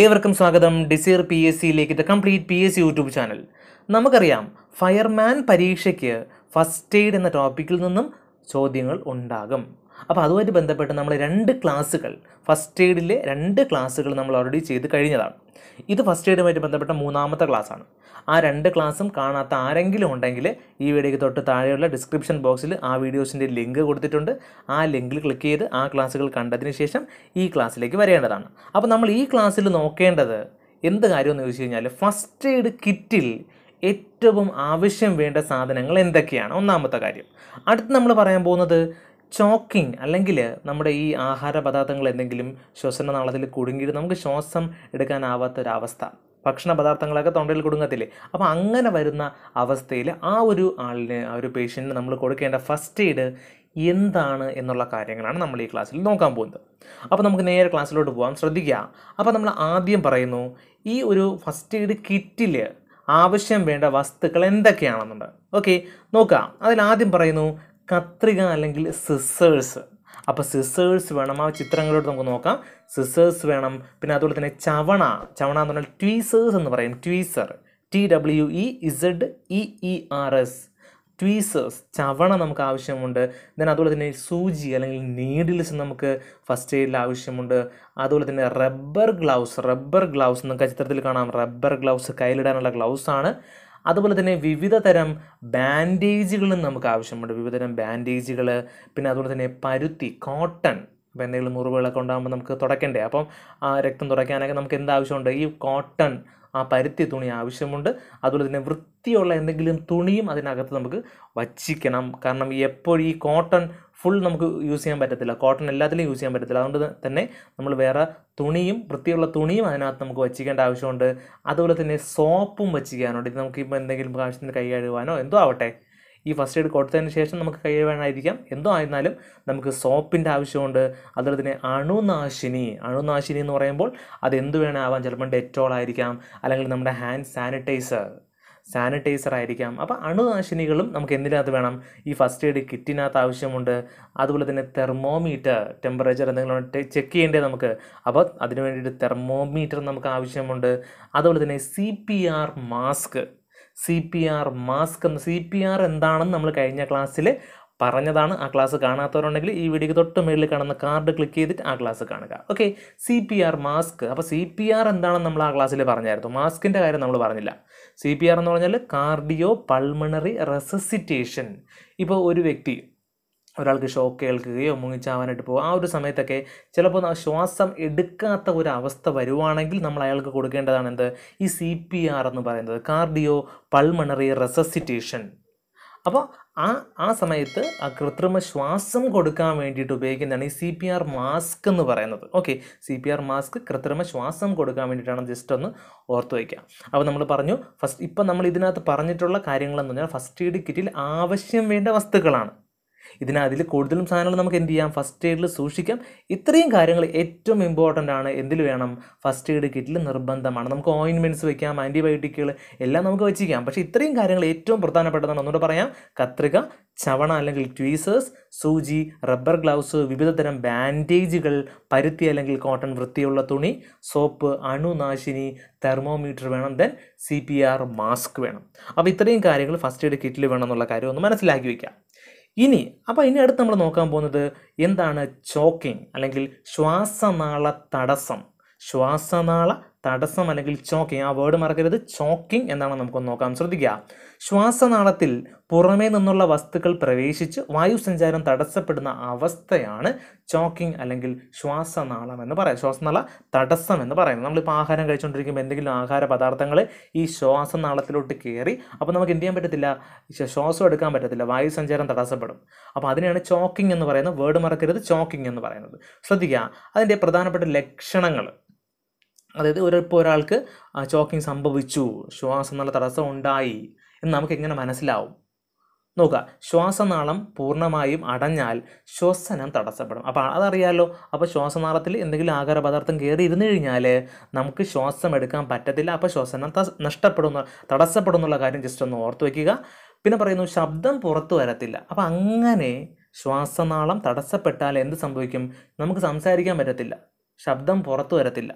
ഏവർക്കും സ്വാഗതം Desire P S സിയിലേക്ക് the complete P S C YouTube channel നമുക്കറിയാം ഫയർമാൻ പരീക്ഷയ്ക്ക് ഫസ്റ്റ് എയ്ഡ് എന്ന ടോപ്പിക്കിൽ നിന്നും ചോദ്യങ്ങൾ ഉണ്ടാകും അപ്പോൾ അതുമായിട്ട് ബന്ധപ്പെട്ട് നമ്മൾ രണ്ട് ക്ലാസ്സുകൾ ഫസ്റ്റ് എയ്ഡിലെ രണ്ട് ക്ലാസ്സുകൾ നമ്മൾ ഓൾറെഡി ചെയ്ത് കഴിഞ്ഞതാണ് ഇത് ഫസ്റ്റ് എയ്ഡുമായിട്ട് ബന്ധപ്പെട്ട മൂന്നാമത്തെ ക്ലാസ്സാണ് ആ രണ്ട് ക്ലാസ്സും കാണാത്ത ആരെങ്കിലും ഉണ്ടെങ്കിൽ ഈ വീഡിയോയ്ക്ക് തൊട്ട് താഴെയുള്ള ഡിസ്ക്രിപ്ഷൻ ബോക്സിൽ ആ വീഡിയോസിൻ്റെ ലിങ്ക് കൊടുത്തിട്ടുണ്ട് ആ ലിങ്കിൽ ക്ലിക്ക് ചെയ്ത് ആ ക്ലാസ്സുകൾ കണ്ടതിന് ശേഷം ഈ ക്ലാസ്സിലേക്ക് വരേണ്ടതാണ് അപ്പോൾ നമ്മൾ ഈ ക്ലാസ്സിൽ നോക്കേണ്ടത് എന്ത് കാര്യമെന്ന് ചോദിച്ചു കഴിഞ്ഞാൽ ഫസ്റ്റ് എയ്ഡ് കിറ്റിൽ ഏറ്റവും ആവശ്യം വേണ്ട സാധനങ്ങൾ എന്തൊക്കെയാണ് ഒന്നാമത്തെ കാര്യം അടുത്ത് നമ്മൾ പറയാൻ പോകുന്നത് ചോക്കിങ് അല്ലെങ്കിൽ നമ്മുടെ ഈ ആഹാര പദാർത്ഥങ്ങൾ എന്തെങ്കിലും ശ്വസന നാളത്തിൽ കുടുങ്ങിയിട്ട് നമുക്ക് ശ്വാസം എടുക്കാനാവാത്തൊരവസ്ഥ ഭക്ഷണ പദാർത്ഥങ്ങളൊക്കെ തൊണ്ടയിൽ കുടുങ്ങത്തില്ലേ അപ്പോൾ അങ്ങനെ വരുന്ന അവസ്ഥയിൽ ആ ഒരു ആളിന് ആ ഒരു പേഷ്യൻറ്റിന് നമ്മൾ കൊടുക്കേണ്ട ഫസ്റ്റ് എയ്ഡ് എന്താണ് എന്നുള്ള കാര്യങ്ങളാണ് നമ്മൾ ഈ ക്ലാസ്സിൽ നോക്കാൻ പോകുന്നത് അപ്പോൾ നമുക്ക് നേരെ ക്ലാസ്സിലോട്ട് പോകാം ശ്രദ്ധിക്കുക അപ്പോൾ നമ്മൾ ആദ്യം പറയുന്നു ഈ ഒരു ഫസ്റ്റ് എയ്ഡ് കിറ്റിൽ ആവശ്യം വേണ്ട വസ്തുക്കൾ എന്തൊക്കെയാണെന്നുണ്ട് ഓക്കെ നോക്കാം അതിൽ ആദ്യം പറയുന്നു കത്രിക അല്ലെങ്കിൽ സിസേഴ്സ് അപ്പോൾ സിസേഴ്സ് വേണം ആ ചിത്രങ്ങളോട് നമുക്ക് നോക്കാം സിസേഴ്സ് വേണം പിന്നെ അതുപോലെ തന്നെ ചവണ ചവണ എന്ന് പറഞ്ഞാൽ ട്വീസേഴ്സ് എന്ന് പറയും tweezer T W E Z E E R S tweezers ചവണ നമുക്ക് ആവശ്യമുണ്ട് ദെൻ അതുപോലെ തന്നെ സൂചി അല്ലെങ്കിൽ നീഡിൽസ് നമുക്ക് ഫസ്റ്റ് എയ്ഡിൽ ആവശ്യമുണ്ട് അതുപോലെ തന്നെ റബ്ബർ ഗ്ലൗസ് റബ്ബർ ഗ്ലൗസ് നമുക്ക് ചിത്രത്തിൽ കാണാം റബ്ബർ ഗ്ലൗസ് കയ്യിലിടാനുള്ള ഗ്ലൗസാണ് അതുപോലെ തന്നെ വിവിധ തരം ബാൻഡേജുകളും നമുക്ക് ആവശ്യമുണ്ട് വിവിധ തരം ബാൻഡേജുകൾ പിന്നെ അതുപോലെ തന്നെ പരുത്തി കോട്ടൺ ഇപ്പോൾ എന്തെങ്കിലും മുറിവുകളൊക്കെ ഉണ്ടാകുമ്പോൾ നമുക്ക് തുടയ്ക്കണ്ടേ അപ്പം ആ രക്തം തുടയ്ക്കാനൊക്കെ നമുക്ക് എന്താവശ്യമുണ്ട് ഈ കോട്ടൺ ആ പരുത്തി തുണി ആവശ്യമുണ്ട് അതുപോലെ തന്നെ വൃത്തിയുള്ള എന്തെങ്കിലും തുണിയും അതിനകത്ത് നമുക്ക് വച്ചിക്കണം കാരണം എപ്പോഴും ഈ കോട്ടൺ ഫുൾ നമുക്ക് യൂസ് ചെയ്യാൻ പറ്റത്തില്ല കോട്ടൺ എല്ലാത്തിലും യൂസ് ചെയ്യാൻ പറ്റത്തില്ല അതുകൊണ്ട് തന്നെ നമ്മൾ വേറെ തുണിയും വൃത്തിയുള്ള തുണിയും അതിനകത്ത് നമുക്ക് വച്ചിക്കേണ്ട ആവശ്യമുണ്ട് അതുപോലെ തന്നെ സോപ്പും വച്ചിരിക്കാനുണ്ട് ഇത് നമുക്കിപ്പോൾ എന്തെങ്കിലും ആവശ്യത്തിന് കൈ കഴുകാനോ എന്തോ ആവട്ടെ ഈ ഫസ്റ്റ് എയ്ഡ് കൊടുത്തതിന് ശേഷം നമുക്ക് കൈ കഴുകാനായിരിക്കാം എന്തോ ആയിരുന്നാലും നമുക്ക് സോപ്പിൻ്റെ ആവശ്യമുണ്ട് അതുപോലെ തന്നെ അണുനാശിനി അണുനാശിനി എന്ന് പറയുമ്പോൾ അത് എന്ത് വേണമാവാം ചിലപ്പോൾ ഡെറ്റോൾ ആയിരിക്കാം അല്ലെങ്കിൽ നമ്മുടെ ഹാൻഡ് സാനിറ്റൈസർ സാനിറ്റൈസർ ആയിരിക്കാം അപ്പോൾ അണുനാശിനികളും നമുക്ക് എന്തിനകത്ത് വേണം ഈ ഫസ്റ്റ് എയ്ഡ് കിറ്റിനകത്ത് ആവശ്യമുണ്ട് അതുപോലെ തന്നെ തെർമോമീറ്റർ ടെമ്പറേച്ചർ എന്തെങ്കിലും ചെക്ക് ചെയ്യേണ്ടത് നമുക്ക് അപ്പോൾ അതിന് വേണ്ടിയിട്ട് തെർമോമീറ്റർ നമുക്ക് ആവശ്യമുണ്ട് അതുപോലെ തന്നെ C P R mask C P R mask എന്ന് സി പി ആർ എന്താണെന്ന് നമ്മൾ കഴിഞ്ഞ ക്ലാസ്സിൽ പറഞ്ഞതാണ് ആ ക്ലാസ് കാണാത്തവരുണ്ടെങ്കിൽ ഈ വീഡിയോക്ക് തൊട്ട് മേളിൽ കാണുന്ന കാർഡ് ക്ലിക്ക് ചെയ്തിട്ട് ആ ക്ലാസ് കാണുക okay C P R mask അപ്പോൾ സി പി ആർ എന്താണെന്ന് നമ്മൾ ആ ക്ലാസ്സിൽ പറഞ്ഞായിരുന്നു മാസ്കിൻ്റെ കാര്യം നമ്മൾ പറഞ്ഞില്ല സി പി ആർ എന്ന് പറഞ്ഞാൽ കാർഡിയോ പൾമണറി റെസസിറ്റേഷൻ ഇപ്പോൾ ഒരു വ്യക്തി ഒരാൾക്ക് ഷോക്ക് കേൾക്കുകയോ മുങ്ങിച്ചാവാനായിട്ട് പോകുക ആ ഒരു സമയത്തൊക്കെ ചിലപ്പോൾ ശ്വാസം എടുക്കാത്ത ഒരു അവസ്ഥ വരുവാണെങ്കിൽ നമ്മൾ അയാൾക്ക് കൊടുക്കേണ്ടതാണ് എന്ത് ഈ സി പി ആർ എന്ന് പറയുന്നത് കാർഡിയോ പൾമണറി റെസസിറ്റേഷൻ അപ്പോൾ ആ ആ സമയത്ത് ആ കൃത്രിമ ശ്വാസം കൊടുക്കാൻ വേണ്ടിയിട്ട് ഉപയോഗിക്കുന്നതാണ് ഈ സി പി ആർ മാസ്ക് എന്ന് പറയുന്നത് okay C P R mask കൃത്രിമ ശ്വാസം കൊടുക്കാൻ വേണ്ടിയിട്ടാണ് ജസ്റ്റ് ഒന്ന് ഓർത്ത് വയ്ക്കുക അപ്പോൾ നമ്മൾ പറഞ്ഞു ഫസ്റ്റ് ഇപ്പം നമ്മൾ ഇതിനകത്ത് പറഞ്ഞിട്ടുള്ള കാര്യങ്ങളെന്ന് പറഞ്ഞാൽ ഫസ്റ്റ് എയ്ഡ് കിറ്റിൽ ആവശ്യം വേണ്ട വസ്തുക്കളാണ് ഇതിന് അതിൽ കൂടുതലും സാധനങ്ങൾ നമുക്ക് എന്ത് ചെയ്യാം ഫസ്റ്റ് എയ്ഡിൽ സൂക്ഷിക്കാം ഇത്രയും കാര്യങ്ങൾ ഏറ്റവും ഇമ്പോർട്ടൻ്റ് ആണ് എന്തിൽ വേണം ഫസ്റ്റ് എയ്ഡ് കിറ്റിൽ നിർബന്ധമാണ് നമുക്ക് ഓയിൻമെൻറ്റ്സ് വയ്ക്കാം ആൻറ്റിബയോട്ടിക്കുകൾ എല്ലാം നമുക്ക് വെച്ചിരിക്കാം പക്ഷേ ഇത്രയും കാര്യങ്ങൾ ഏറ്റവും പ്രധാനപ്പെട്ടതാണ് ഒന്നുകൂടെ പറയാം കത്രിക ചവണ അല്ലെങ്കിൽ ട്വീസേഴ്സ് സൂചി റബ്ബർ ഗ്ലൗസ് വിവിധതരം ബാൻഡേജുകൾ പരുത്തി അല്ലെങ്കിൽ കോട്ടൺ വൃത്തിയുള്ള തുണി സോപ്പ് അണുനാശിനി തെർമോമീറ്റർ വേണം then C P R mask വേണം അപ്പോൾ ഇത്രയും കാര്യങ്ങൾ ഫസ്റ്റ് എയ്ഡ് കിറ്റിൽ വേണം എന്നുള്ള കാര്യം ഒന്ന് മനസ്സിലാക്കി വയ്ക്കാം ഇനി അപ്പോൾ ഇനി അടുത്ത് നമ്മൾ നോക്കാൻ പോകുന്നത് എന്താണ് ചോക്കിംഗ് അല്ലെങ്കിൽ ശ്വാസനാള തടസ്സം ശ്വാസനാള തടസ്സം അല്ലെങ്കിൽ ചോക്കിംഗ് ആ വേർഡ് മറക്കരുത് ചോക്കിംഗ് എന്നാണ് നമുക്ക് നോക്കാം ശ്രദ്ധിക്കുക ശ്വാസനാളത്തിൽ പുറമേ നിന്നുള്ള വസ്തുക്കൾ പ്രവേശിച്ച് വായുസഞ്ചാരം തടസ്സപ്പെടുന്ന അവസ്ഥയാണ് ചോക്കിംഗ് അല്ലെങ്കിൽ ശ്വാസനാളം എന്ന് പറയാം ശ്വാസനാള തടസ്സം എന്ന് പറയുന്നത് നമ്മളിപ്പോൾ ആഹാരം കഴിച്ചുകൊണ്ടിരിക്കുമ്പോൾ എന്തെങ്കിലും ആഹാര പദാർത്ഥങ്ങൾ ഈ ശ്വാസനാളത്തിലോട്ട് കയറി അപ്പോൾ നമുക്ക് എന്ത് ചെയ്യാൻ പറ്റത്തില്ല ശ്വാസം എടുക്കാൻ പറ്റത്തില്ല വായുസഞ്ചാരം തടസ്സപ്പെടും അപ്പോൾ അതിനെയാണ് ചോക്കിംഗ് എന്ന് പറയുന്നത് വേർഡ് മറക്കരുത് ചോക്കിംഗ് എന്ന് പറയുന്നത് ശ്രദ്ധിക്കുക അതിൻ്റെ പ്രധാനപ്പെട്ട ലക്ഷണങ്ങൾ അതായത് ഒരിപ്പോൾ ഒരാൾക്ക് ചോക്കിംഗ് സംഭവിച്ചു ശ്വാസം എന്നുള്ള തടസ്സം ഉണ്ടായി എന്ന് നമുക്ക് എങ്ങനെ മനസ്സിലാവും നോക്കുക ശ്വാസനാളം പൂർണ്ണമായും അടഞ്ഞാൽ ശ്വസനം തടസ്സപ്പെടും അപ്പോൾ അതറിയാലോ അപ്പോൾ ശ്വാസനാളത്തിൽ എന്തെങ്കിലും ആഹാര പദാർത്ഥം കയറി ഇരുന്നു കഴിഞ്ഞാൽ നമുക്ക് ശ്വാസം എടുക്കാൻ പറ്റത്തില്ല അപ്പോൾ ശ്വസനം നഷ്ടപ്പെടുന്ന തടസ്സപ്പെടുന്നുള്ള കാര്യം ജസ്റ്റ് ഒന്ന് ഓർത്ത് വയ്ക്കുക പിന്നെ പറയുന്നു ശബ്ദം പുറത്തു വരത്തില്ല അപ്പോൾ അങ്ങനെ ശ്വാസനാളം തടസ്സപ്പെട്ടാൽ എന്ത് സംഭവിക്കും നമുക്ക് സംസാരിക്കാൻ പറ്റത്തില്ല ശബ്ദം പുറത്തു വരത്തില്ല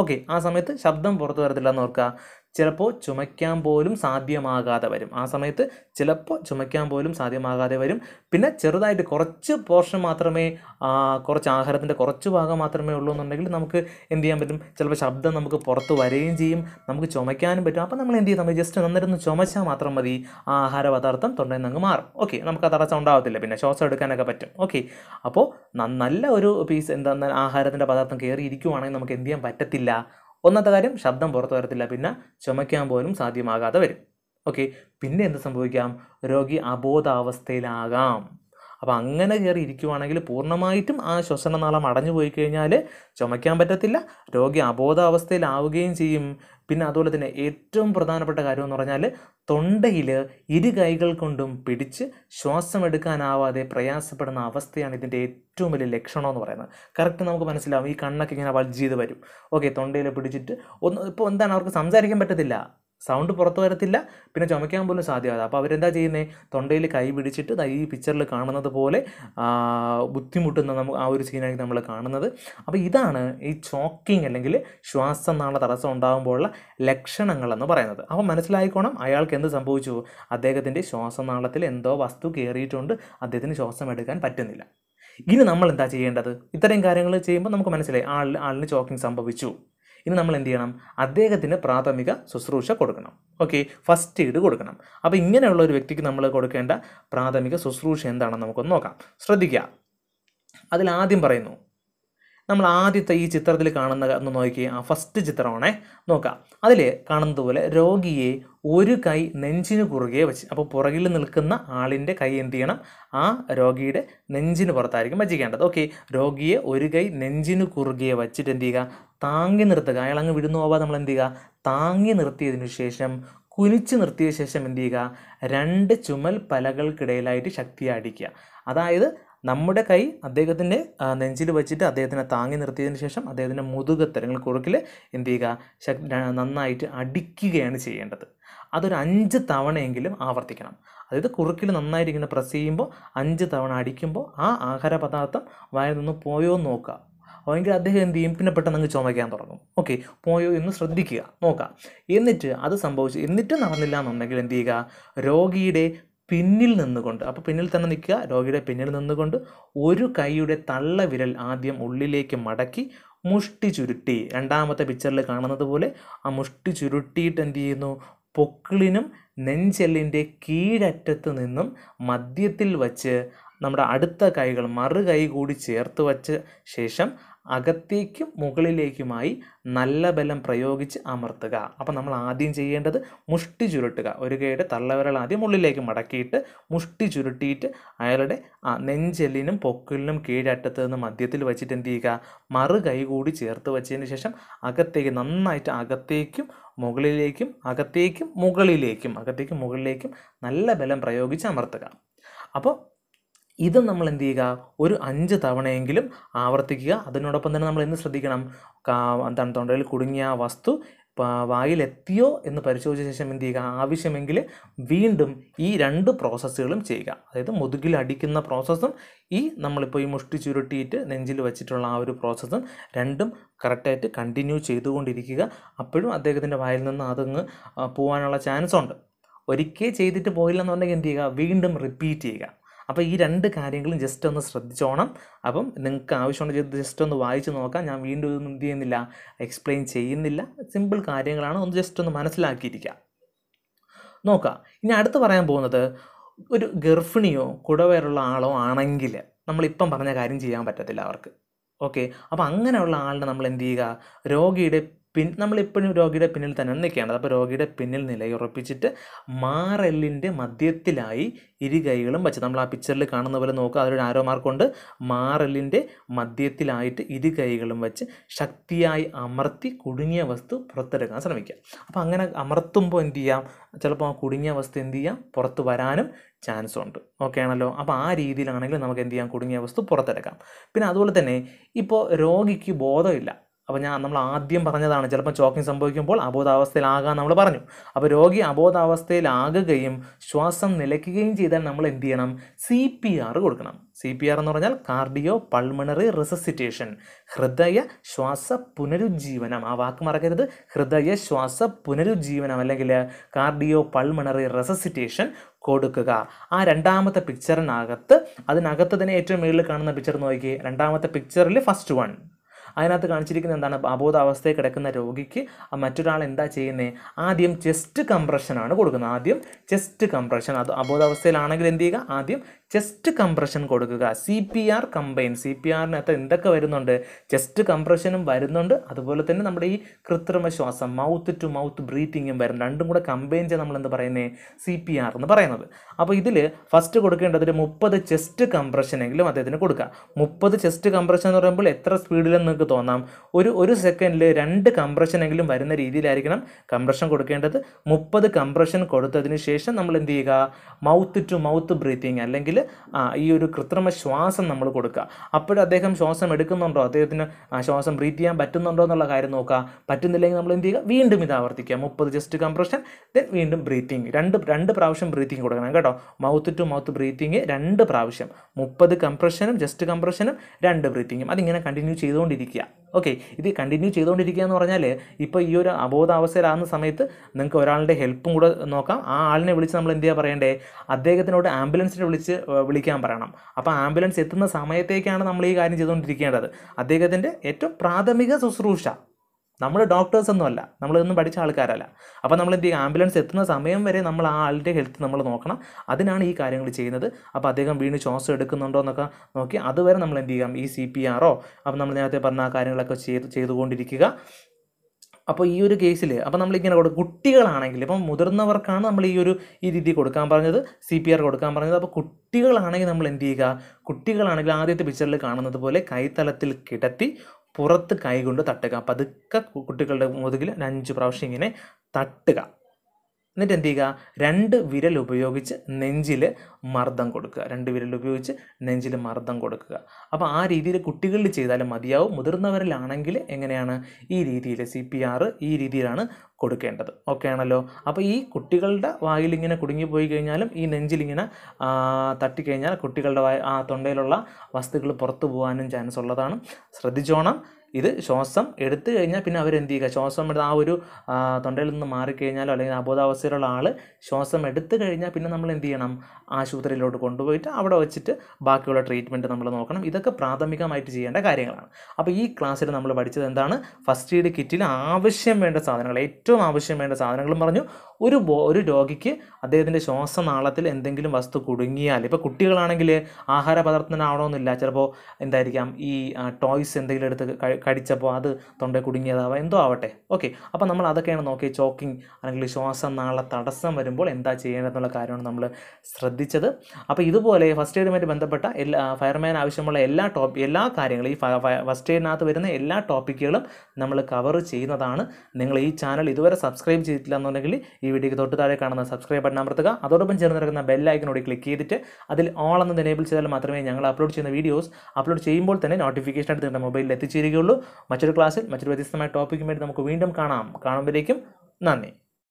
ഓക്കെ ആ സമയത്ത് ശബ്ദം പുറത്തു വരത്തില്ല എന്ന് ഓർക്കുക ചിലപ്പോൾ ചുമയ്ക്കാൻ പോലും സാധ്യമാകാതെ വരും ആ സമയത്ത് ചിലപ്പോൾ ചുമയ്ക്കാൻ പോലും സാധ്യമാകാതെ വരും പിന്നെ ചെറുതായിട്ട് കുറച്ച് പോർഷൻ മാത്രമേ കുറച്ച് ആഹാരത്തിൻ്റെ കുറച്ച് ഭാഗം മാത്രമേ ഉള്ളൂ എന്നുണ്ടെങ്കിൽ നമുക്ക് എന്ത് ചെയ്യാൻ പറ്റും ചിലപ്പോൾ ശബ്ദം നമുക്ക് പുറത്ത് വരികയും ചെയ്യും നമുക്ക് ചുമയ്ക്കാനും പറ്റും അപ്പോൾ നമ്മൾ എന്ത് ചെയ്യും നമ്മൾ ജസ്റ്റ് നന്നിരുന്ന് ചുമച്ചാൽ മാത്രം മതി ആ ആഹാര പദാർത്ഥം തൊണ്ടയിൽ നിന്ന് മാറും ഓക്കെ നമുക്ക് ആ തടസ്സം ഉണ്ടാകത്തില്ല പിന്നെ ശ്വാസം എടുക്കാനൊക്കെ പറ്റും ഓക്കെ അപ്പോൾ നല്ല ഒരു പീസ് എന്താ ആഹാരത്തിൻ്റെ പദാർത്ഥം കയറിയിരിക്കുവാണെങ്കിൽ നമുക്ക് എന്ത് ചെയ്യാൻ പറ്റത്തില്ല ഒന്നാമത്തെ കാര്യം ശബ്ദം പുറത്തു വരത്തില്ല പിന്നെ ചുമയ്ക്കാൻ പോലും സാധ്യമാകാതെ വരും ഓക്കെ പിന്നെ എന്ത് സംഭവിക്കാം രോഗി അബോധാവസ്ഥയിലാകാം അപ്പോൾ അങ്ങനെ കയറി ഇരിക്കുവാണെങ്കിൽ പൂർണ്ണമായിട്ടും ആ ശ്വസനനാളം അടഞ്ഞു പോയി കഴിഞ്ഞാൽ ചുമയ്ക്കാൻ പറ്റത്തില്ല രോഗി അബോധാവസ്ഥയിലാവുകയും ചെയ്യും പിന്നെ അതുപോലെ തന്നെ ഏറ്റവും പ്രധാനപ്പെട്ട കാര്യം എന്ന് പറഞ്ഞാൽ തൊണ്ടയിൽ ഇരു കൈകൾ കൊണ്ടും പിടിച്ച് ശ്വാസമെടുക്കാനാവാതെ പ്രയാസപ്പെടുന്ന അവസ്ഥയാണ് ഇതിൻ്റെ ഏറ്റവും വലിയ ലക്ഷണം എന്ന് പറയുന്നത് കറക്റ്റ് നമുക്ക് മനസ്സിലാവും ഈ കണ്ണൊക്കെ ഇങ്ങനെ വൾജ് ചെയ്ത് വരും ഓക്കെ തൊണ്ടയിൽ പിടിച്ചിട്ട് ഒന്ന് ഇപ്പോൾ എന്താണ് അവർക്ക് സംസാരിക്കാൻ പറ്റത്തില്ല സൗണ്ട് പുറത്ത് വരത്തില്ല പിന്നെ ചുമയ്ക്കാൻ പോലും സാധ്യമാകാതെ അപ്പോൾ അവരെന്താ ചെയ്യുന്നത് തൊണ്ടയിൽ കൈ പിടിച്ചിട്ട് ഈ പിക്ചറിൽ കാണുന്നത് പോലെ ബുദ്ധിമുട്ടുന്ന നമുക്ക് ആ ഒരു സീനായിരിക്കും നമ്മൾ കാണുന്നത് അപ്പോൾ ഇതാണ് ഈ ചോക്കിംഗ് അല്ലെങ്കിൽ ശ്വാസം നാളെ തടസ്സം ഉണ്ടാകുമ്പോഴുള്ള ലക്ഷണങ്ങളെന്ന് പറയുന്നത് അപ്പോൾ മനസ്സിലായിക്കോണം അയാൾക്ക് എന്ത് സംഭവിച്ചു അദ്ദേഹത്തിൻ്റെ ശ്വാസനാളത്തിൽ എന്തോ വസ്തു കയറിയിട്ടുണ്ട് അദ്ദേഹത്തിന് ശ്വാസം എടുക്കാൻ പറ്റുന്നില്ല ഇനി നമ്മൾ എന്താ ചെയ്യേണ്ടത് ഇത്തരം കാര്യങ്ങൾ ചെയ്യുമ്പോൾ നമുക്ക് മനസ്സിലായി ആൾ ആളിന് ചോക്കിംഗ് സംഭവിച്ചു ഇനി നമ്മൾ എന്ത് ചെയ്യണം അദ്ദേഹത്തിന് പ്രാഥമിക ശുശ്രൂഷ കൊടുക്കണം ഓക്കെ ഫസ്റ്റ് എയ്ഡ് കൊടുക്കണം അപ്പോൾ ഇങ്ങനെയുള്ള ഒരു വ്യക്തിക്ക് നമ്മൾ കൊടുക്കേണ്ട പ്രാഥമിക ശുശ്രൂഷ എന്താണെന്ന് നമുക്കൊന്ന് നോക്കാം ശ്രദ്ധിക്കുക അതിൽ ആദ്യം പറയുന്നു നമ്മൾ ആദ്യത്തെ ഈ ചിത്രത്തിൽ കാണുന്ന ഒന്ന് നോക്കി ആ ഫസ്റ്റ് ചിത്രമാണേ നോക്കാം അതിൽ കാണുന്നത് പോലെ രോഗിയെ ഒരു കൈ നെഞ്ചിന് കുറുകെ വെച്ച് അപ്പോൾ പുറകിൽ നിൽക്കുന്ന ആളിൻ്റെ കൈ എന്ത് ചെയ്യണം ആ രോഗിയുടെ നെഞ്ചിന് പുറത്തായിരിക്കും വച്ചിരിക്കേണ്ടത് ഓക്കെ രോഗിയെ ഒരു കൈ നെഞ്ചിന് കുറുകെ വച്ചിട്ട് എന്ത് ചെയ്യുക താങ്ങി നിർത്തുക അയാൾ അങ്ങ് വിടുന്നു പോവാ നമ്മൾ എന്ത് ചെയ്യുക താങ്ങി നിർത്തിയതിനു ശേഷം കുനിച്ച് നിർത്തിയ ശേഷം എന്ത് ചെയ്യുക രണ്ട് ചുമൽ പലകൾക്കിടയിലായിട്ട് ശക്തി അടിക്കുക അതായത് നമ്മുടെ കൈ അദ്ദേഹത്തിൻ്റെ നെഞ്ചിൽ വെച്ചിട്ട് അദ്ദേഹത്തിനെ താങ്ങി നിർത്തിയതിന് ശേഷം അദ്ദേഹത്തിൻ്റെ മുതുകത്തരങ്ങൾ കുറുക്കിൽ എന്ത് ചെയ്യുക നന്നായിട്ട് അടിക്കുകയാണ് ചെയ്യേണ്ടത് അതൊരു അഞ്ച് തവണയെങ്കിലും ആവർത്തിക്കണം അതായത് കുറുക്കിൽ നന്നായിരിക്കുന്ന പ്രസ് ചെയ്യുമ്പോൾ അഞ്ച് തവണ അടിക്കുമ്പോൾ ആ ആഹാര പദാർത്ഥം വായിൽ നിന്ന് പോയോ നോക്കുക അല്ലെങ്കിൽ അദ്ദേഹം എന്ത് ചെയ്യും പിന്നെ പെട്ടെന്ന് അങ്ങ് ചുമയ്ക്കാൻ തുടങ്ങും ഓക്കെ പോയോ എന്ന് ശ്രദ്ധിക്കുക നോക്കുക എന്നിട്ട് അത് സംഭവിച്ചു എന്നിട്ടും നടന്നില്ല എന്നുണ്ടെങ്കിൽ എന്ത് ചെയ്യുക രോഗിയുടെ പിന്നിൽ നിന്നുകൊണ്ട് അപ്പോൾ പിന്നിൽ തന്നെ നിൽക്കുക രോഗിയുടെ പിന്നിൽ നിന്നുകൊണ്ട് ഒരു കൈയുടെ തള്ളവിരൽ ആദ്യം ഉള്ളിലേക്ക് മടക്കി മുഷ്ടി ചുരുട്ടി രണ്ടാമത്തെ പിക്ചറിൽ കാണുന്നത് പോലെ ആ മുഷ്ടി ചുരുട്ടിയിട്ട് എന്ത് ചെയ്യുന്നു പൊക്കിളിനും നെഞ്ചെല്ലിൻ്റെ കീഴറ്റത്ത് നിന്നും മധ്യത്തിൽ വച്ച് നമ്മുടെ അടുത്ത കൈകൾ മറു കൈ കൂടി ചേർത്ത് വച്ച ശേഷം അകത്തേക്കും മുകളിലേക്കുമായി നല്ല ബലം പ്രയോഗിച്ച് അമർത്തുക അപ്പോൾ നമ്മൾ ആദ്യം ചെയ്യേണ്ടത് മുഷ്ടി ചുരുട്ടുക ഒരു കൈയുടെ തള്ളവിരൽ ആദ്യം ഉള്ളിലേക്ക് മടക്കിയിട്ട് മുഷ്ടി ചുരുട്ടിയിട്ട് അയാളുടെ നെഞ്ചെല്ലിനും പൊക്കിലിനും കീഴറ്റത്ത് നിന്ന് മധ്യത്തിൽ വെച്ചിട്ട് എന്ത് ചെയ്യുക മറു കൈ കൂടി ചേർത്ത് വെച്ചതിന് ശേഷം അകത്തേക്ക് നന്നായിട്ട് അകത്തേക്കും മുകളിലേക്കും അകത്തേക്കും മുകളിലേക്കും അകത്തേക്കും മുകളിലേക്കും നല്ല ബലം പ്രയോഗിച്ച് അമർത്തുക അപ്പോൾ ഇത് നമ്മൾ എന്ത് ചെയ്യുക ഒരു അഞ്ച് തവണയെങ്കിലും ആവർത്തിക്കുക അതിനോടൊപ്പം തന്നെ നമ്മൾ എന്ത് ശ്രദ്ധിക്കണം എന്താണ് തൊണ്ടയിൽ കുടുങ്ങിയ വസ്തു വായിലെത്തിയോ എന്ന് പരിശോധിച്ച ശേഷം എന്ത് ചെയ്യുക ആവശ്യമെങ്കിൽ വീണ്ടും ഈ രണ്ട് പ്രോസസ്സുകളും ചെയ്യുക അതായത് മുതുകിൽ അടിക്കുന്ന പ്രോസസ്സും ഈ നമ്മളിപ്പോൾ ഈ മുഷ്ടി ചുരുട്ടിയിട്ട് നെഞ്ചിൽ വെച്ചിട്ടുള്ള ആ ഒരു പ്രോസസ്സും രണ്ടും കറക്റ്റായിട്ട് കണ്ടിന്യൂ ചെയ്തുകൊണ്ടിരിക്കുക അപ്പോഴും അദ്ദേഹത്തിൻ്റെ വായിൽ നിന്ന് അതങ്ങ് പോകാനുള്ള ചാൻസ് ഉണ്ട് ഒരിക്കൽ ചെയ്തിട്ട് പോയില്ലെന്നുണ്ടെങ്കിൽ എന്ത് ചെയ്യുക വീണ്ടും റിപ്പീറ്റ് ചെയ്യുക അപ്പോൾ ഈ രണ്ട് കാര്യങ്ങളും ജസ്റ്റ് ഒന്ന് ശ്രദ്ധിച്ചോണം അപ്പം നിങ്ങൾക്ക് ആവശ്യമുണ്ടെങ്കിൽ ജസ്റ്റ് ഒന്ന് വായിച്ച് നോക്കാം ഞാൻ വീണ്ടും ഇതൊന്നും എന്ത് ചെയ്യുന്നില്ല എക്സ്പ്ലെയിൻ ചെയ്യുന്നില്ല സിമ്പിൾ കാര്യങ്ങളാണ് ഒന്ന് ജസ്റ്റ് ഒന്ന് മനസ്സിലാക്കിയിരിക്കുക നോക്കാം ഇനി അടുത്ത് പറയാൻ പോകുന്നത് ഒരു ഗർഭിണിയോ കുടവയറുള്ള ആളോ ആണെങ്കിൽ നമ്മളിപ്പം പറഞ്ഞ കാര്യം ചെയ്യാൻ പറ്റത്തില്ല അവർക്ക് ഓക്കെ അപ്പോൾ അങ്ങനെയുള്ള ആളിനെ നമ്മൾ എന്ത് ചെയ്യുക രോഗിയുടെ പിൻ നമ്മളെപ്പോഴും രോഗിയുടെ പിന്നിൽ തന്നെ നിൽക്കേണ്ടത് അപ്പോൾ രോഗിയുടെ പിന്നിൽ നിലയുറപ്പിച്ചിട്ട് മാറെല്ലിൻ്റെ മധ്യത്തിലായി ഇരു കൈകളും വെച്ച് നമ്മൾ ആ പിക്ചറിൽ കാണുന്ന പോലെ നോക്കുക അതിലൊരു ആരോ മാർക്കുണ്ട് മാറലിൻ്റെ മധ്യത്തിലായിട്ട് ഇരു കൈകളും വെച്ച് ശക്തിയായി അമർത്തി കുടുങ്ങിയ വസ്തു പുറത്തെടുക്കാൻ ശ്രമിക്കുക അപ്പോൾ അങ്ങനെ അമർത്തുമ്പോൾ എന്ത് ചെയ്യാം ചിലപ്പോൾ ആ കുടുങ്ങിയ വസ്തു എന്ത് ചെയ്യാം പുറത്ത് വരാനും ചാൻസ് ഉണ്ട് ഓക്കെ ആണല്ലോ അപ്പോൾ ആ രീതിയിലാണെങ്കിൽ നമുക്ക് എന്ത് ചെയ്യാം കുടുങ്ങിയ വസ്തു പുറത്തെടുക്കാം പിന്നെ അതുപോലെ തന്നെ ഇപ്പോൾ രോഗിക്ക് ബോധമില്ല അപ്പോൾ ഞാൻ നമ്മൾ ആദ്യം പറഞ്ഞതാണ് ചിലപ്പോൾ ചോക്കിങ് സംഭവിക്കുമ്പോൾ അബോധാവസ്ഥയിലാകാൻ നമ്മൾ പറഞ്ഞു അപ്പോൾ രോഗി അബോധാവസ്ഥയിലാകുകയും ശ്വാസം നിലയ്ക്കുകയും ചെയ്താൽ നമ്മൾ എന്ത് ചെയ്യണം സി പി ആർ കൊടുക്കണം സി പി ആർ എന്ന് പറഞ്ഞാൽ കാർഡിയോ പൾമണറി റിസസിറ്റേഷൻ ഹൃദയ ശ്വാസ പുനരുജ്ജീവനം ആ വാക്ക് മറക്കരുത് ഹൃദയ ശ്വാസ പുനരുജ്ജീവനം അല്ലെങ്കിൽ കാർഡിയോ പൾമണറി റെസസിറ്റേഷൻ കൊടുക്കുക ആ രണ്ടാമത്തെ പിക്ചറിനകത്ത് അതിനകത്ത് തന്നെ ഏറ്റവും മുകളിൽ കാണുന്ന പിക്ചർ നോക്കി രണ്ടാമത്തെ പിക്ചറിൽ ഫസ്റ്റ് വൺ അതിനകത്ത് കാണിച്ചിരിക്കുന്ന എന്താണ് അബോധാവസ്ഥയിൽ കിടക്കുന്ന രോഗിക്ക് മറ്റൊരാൾ എന്താ ചെയ്യുന്നത് ആദ്യം ചെസ്റ്റ് കംപ്രഷനാണ് കൊടുക്കുന്നത് ആദ്യം ചെസ്റ്റ് കംപ്രഷൻ അത് അബോധാവസ്ഥയിലാണെങ്കിൽ എന്ത് ചെയ്യുക ആദ്യം ചെസ്റ്റ് കംപ്രഷൻ കൊടുക്കുക C P R combine C P ആറിനകത്ത് എന്തൊക്കെ വരുന്നുണ്ട് ചെസ്റ്റ് കംപ്രഷനും വരുന്നുണ്ട് അതുപോലെ തന്നെ നമ്മുടെ ഈ കൃത്രിമ ശ്വാസം മൗത്ത് ടു മൗത്ത് ബ്രീത്തിങ്ങും വരും രണ്ടും കൂടെ കമ്പൈൻ ചെയ്ത് നമ്മൾ എന്ത് പറയുന്നത് സി പി ആർ എന്ന് പറയുന്നത് അപ്പോൾ ഇതിൽ ഫസ്റ്റ് കൊടുക്കേണ്ടത് ഒരു മുപ്പത് ചെസ്റ്റ് കംപ്രഷനെങ്കിലും അദ്ദേഹത്തിന് കൊടുക്കുക മുപ്പത് ചെസ്റ്റ് കംപ്രഷൻ എന്ന് പറയുമ്പോൾ എത്ര സ്പീഡിലെന്ന് നിങ്ങൾക്ക് തോന്നാം ഒരു ഒരു സെക്കൻഡിൽ രണ്ട് കംപ്രഷനെങ്കിലും വരുന്ന രീതിയിലായിരിക്കണം കംപ്രഷൻ കൊടുക്കേണ്ടത് മുപ്പത് കംപ്രഷൻ കൊടുത്തതിന് ശേഷം നമ്മൾ എന്ത് ചെയ്യുക മൗത്ത് ടു മൗത്ത് ബ്രീത്തിങ് അല്ലെങ്കിൽ ഈ ഒരു കൃത്രിമ ശ്വാസം നമ്മൾ കൊടുക്കുക അപ്പോഴും അദ്ദേഹം ശ്വാസം എടുക്കുന്നുണ്ടോ അദ്ദേഹത്തിന് ശ്വാസം ബ്രീത്ത് ചെയ്യാൻ പറ്റുന്നുണ്ടോ എന്നുള്ള കാര്യം നോക്കുക പറ്റുന്നില്ലെങ്കിൽ നമ്മൾ എന്ത് ചെയ്യുക വീണ്ടും ഇത് ആവർത്തിക്കുക മുപ്പത് ജസ്റ്റ് കംപ്രഷൻ ദെൻ വീണ്ടും ബ്രീത്തിങ് രണ്ട് രണ്ട് പ്രാവശ്യം ബ്രീത്തിങ് കൊടുക്കണം കേട്ടോ മൗത്ത് ടു മൗത്ത് ബ്രീത്തിങ് രണ്ട് പ്രാവശ്യം മുപ്പത് കംപ്രഷനും ജസ്റ്റ് കംപ്രഷനും രണ്ട് ബ്രീത്തിങ്ങും അതിങ്ങനെ കണ്ടിന്യൂ ചെയ്തുകൊണ്ടിരിക്കുക ഓക്കെ ഇത് കണ്ടിന്യൂ ചെയ്തുകൊണ്ടിരിക്കുക എന്ന് പറഞ്ഞാൽ ഇപ്പോൾ ഈ ഒരു അബോധാവസ്ഥയിലാകുന്ന സമയത്ത് നിങ്ങൾക്ക് ഒരാളുടെ ഹെൽപ്പും കൂടെ നോക്കാം ആ ആളിനെ വിളിച്ച് നമ്മൾ എന്ത് ചെയ്യാൻ പറയണ്ടേ അദ്ദേഹത്തിനോട് ആംബുലൻസിനെ വിളിച്ച് വിളിക്കാൻ പറയണം അപ്പോൾ ആംബുലൻസ് എത്തുന്ന സമയത്തേക്കാണ് നമ്മൾ ഈ കാര്യം ചെയ്തുകൊണ്ടിരിക്കേണ്ടത് അദ്ദേഹത്തിൻ്റെ ഏറ്റവും പ്രാഥമിക ശുശ്രൂഷ നമ്മൾ ഡോക്ടേഴ്സ് ഒന്നുമല്ല നമ്മളിതൊന്നും പഠിച്ച ആൾക്കാരല്ല അപ്പോൾ നമ്മൾ എന്ത് ചെയ്യുക ആംബുലൻസ് എത്തുന്ന സമയം വരെ നമ്മൾ ആ ആളുടെ ഹെൽത്ത് നമ്മൾ നോക്കണം അതിനാണ് ഈ കാര്യങ്ങൾ ചെയ്യുന്നത് അപ്പോൾ അദ്ദേഹം വീണ് ശ്വാസം എടുക്കുന്നുണ്ടോ എന്നൊക്കെ നോക്കി അതുവരെ നമ്മൾ എന്ത് ചെയ്യാം ഈ സി പി ആറോ അപ്പോൾ നമ്മൾ നേരത്തെ പറഞ്ഞ ആ കാര്യങ്ങളൊക്കെ ചെയ്ത് ചെയ്തുകൊണ്ടിരിക്കുക അപ്പോൾ ഈ ഒരു കേസിൽ അപ്പോൾ നമ്മളിങ്ങനെ കൊടുക്കും കുട്ടികളാണെങ്കിൽ ഇപ്പം മുതിർന്നവർക്കാണ് നമ്മൾ ഈ ഒരു ഈ രീതി കൊടുക്കാൻ പറഞ്ഞത് സി പി ആർ കൊടുക്കാൻ പറഞ്ഞത് അപ്പോൾ കുട്ടികളാണെങ്കിൽ നമ്മൾ എന്ത് ചെയ്യുക കുട്ടികളാണെങ്കിൽ ആദ്യത്തെ പിക്ചറിൽ കാണുന്നത് പോലെ കൈത്തലത്തിൽ കിടത്തി പുറത്ത് കൈകൊണ്ട് തട്ടുക പതുക്കെ കുട്ടികളുടെ മുതുകിൽ അഞ്ച് പ്രാവശ്യം ഇങ്ങനെ തട്ടുക എന്നിട്ട് എന്ത് ചെയ്യുക രണ്ട് വിരൽ ഉപയോഗിച്ച് നെഞ്ചിൽ മർദ്ദം കൊടുക്കുക രണ്ട് വിരൽ ഉപയോഗിച്ച് നെഞ്ചിൽ മർദ്ദം കൊടുക്കുക അപ്പോൾ ആ രീതിയിൽ കുട്ടികളിൽ ചെയ്താലും മതിയാവും മുതിർന്നവരിലാണെങ്കിൽ എങ്ങനെയാണ് ഈ രീതിയിൽ സി പി ആർ ഈ രീതിയിലാണ് കൊടുക്കേണ്ടത് ഓക്കെ ആണല്ലോ അപ്പോൾ ഈ കുട്ടികളുടെ വായിലിങ്ങനെ കുടുങ്ങിപ്പോയി കഴിഞ്ഞാലും ഈ നെഞ്ചിലിങ്ങനെ തട്ടിക്കഴിഞ്ഞാൽ കുട്ടികളുടെ വായ ആ തൊണ്ടയിലുള്ള വസ്തുക്കൾ പുറത്തു പോകാനും ചാൻസ് ഉള്ളതാണ് ശ്രദ്ധിച്ചോണം ഇത് ശ്വാസം എടുത്തു കഴിഞ്ഞാൽ പിന്നെ അവരെന്ത് ചെയ്യുക ശ്വാസം എടുത്ത് ആ ഒരു തൊണ്ടയിൽ നിന്ന് മാറിക്കഴിഞ്ഞാലോ അല്ലെങ്കിൽ അബോധാവസ്ഥയിലുള്ള ആൾ ശ്വാസം എടുത്തു കഴിഞ്ഞാൽ പിന്നെ നമ്മൾ എന്ത് ചെയ്യണം ആശുപത്രിയിലോട്ട് കൊണ്ടുപോയിട്ട് അവിടെ വെച്ചിട്ട് ബാക്കിയുള്ള ട്രീറ്റ്മെൻറ്റ് നമ്മൾ നോക്കണം ഇതൊക്കെ പ്രാഥമികമായിട്ട് ചെയ്യേണ്ട കാര്യങ്ങളാണ് അപ്പോൾ ഈ ക്ലാസ്സിൽ നമ്മൾ പഠിച്ചത് എന്താണ് ഫസ്റ്റ് എയ്ഡ് കിറ്റിൽ ആവശ്യം വേണ്ട സാധനങ്ങൾ ഏറ്റവും ആവശ്യം വേണ്ട സാധനങ്ങളും പറഞ്ഞു ഒരു ഒരു രോഗിക്ക് അദ്ദേഹത്തിൻ്റെ ശ്വാസനാളത്തിൽ എന്തെങ്കിലും വസ്തു കുടുങ്ങിയാൽ ഇപ്പോൾ കുട്ടികളാണെങ്കിൽ ആഹാര പദാർത്ഥത്തിനാവണമെന്നില്ല ചിലപ്പോൾ എന്തായിരിക്കാം ഈ ടോയ്സ് എന്തെങ്കിലും എടുത്ത് കടിച്ചപ്പോൾ അത് തൊണ്ട കുടുങ്ങിയതാവാം എന്തോ ആവട്ടെ ഓക്കെ അപ്പോൾ നമ്മൾ അതൊക്കെയാണ് നോക്കി ചോക്കിങ് അല്ലെങ്കിൽ നാളെ തടസ്സം വരുമ്പോൾ എന്താ ചെയ്യേണ്ടതെന്നുള്ള കാര്യമാണ് നമ്മൾ ശ്രദ്ധിച്ചത് അപ്പോൾ ഇതുപോലെ ഫസ്റ്റ് എയ്ഡുമായിട്ട് ബന്ധപ്പെട്ട എല്ലാ ഫയർമാൻ ആവശ്യമുള്ള എല്ലാ ടോപ്പ് എല്ലാ കാര്യങ്ങളും ഈ ഫസ്റ്റ് എയ്ഡിനകത്ത് വരുന്ന എല്ലാ ടോപ്പിക്കുകളും നമ്മൾ കവർ ചെയ്യുന്നതാണ് നിങ്ങൾ ഈ ചാനൽ ഇതുവരെ സബ്സ്ക്രൈബ് ചെയ്തിട്ടില്ല എന്നുണ്ടെങ്കിൽ ഈ വീഡിയോക്ക് തൊട്ട് താഴെ കാണുന്ന സബ്സ്ക്രൈബ് ബട്ടൺ അമർത്തുക അതോടൊപ്പം ചേർന്ന് നിൽക്കുന്ന ബെല്ലൈക്കനോട് ക്ലിക്ക് ചെയ്തിട്ട് അതിൽ ഓൾ എന്ന് എനേബിൾ ചെയ്താൽ മാത്രമേ ഞങ്ങൾ അപ്ലോഡ് ചെയ്യുന്ന വീഡിയോസ് അപ്ലോഡ് ചെയ്യുമ്പോൾ തന്നെ നോട്ടിഫിക്കേഷൻ ആയിട്ട് നിങ്ങളുടെ മൊബൈലിൽ എത്തിച്ചേരുകയുള്ളൂ ഉള്ളൂ മറ്റൊരു ക്ലാസ്സിൽ മറ്റൊരു വ്യത്യസ്തമായ ടോപ്പിക്കുമായിട്ട് നമുക്ക് വീണ്ടും കാണാം കാണുമ്പോഴേക്കും നന്ദി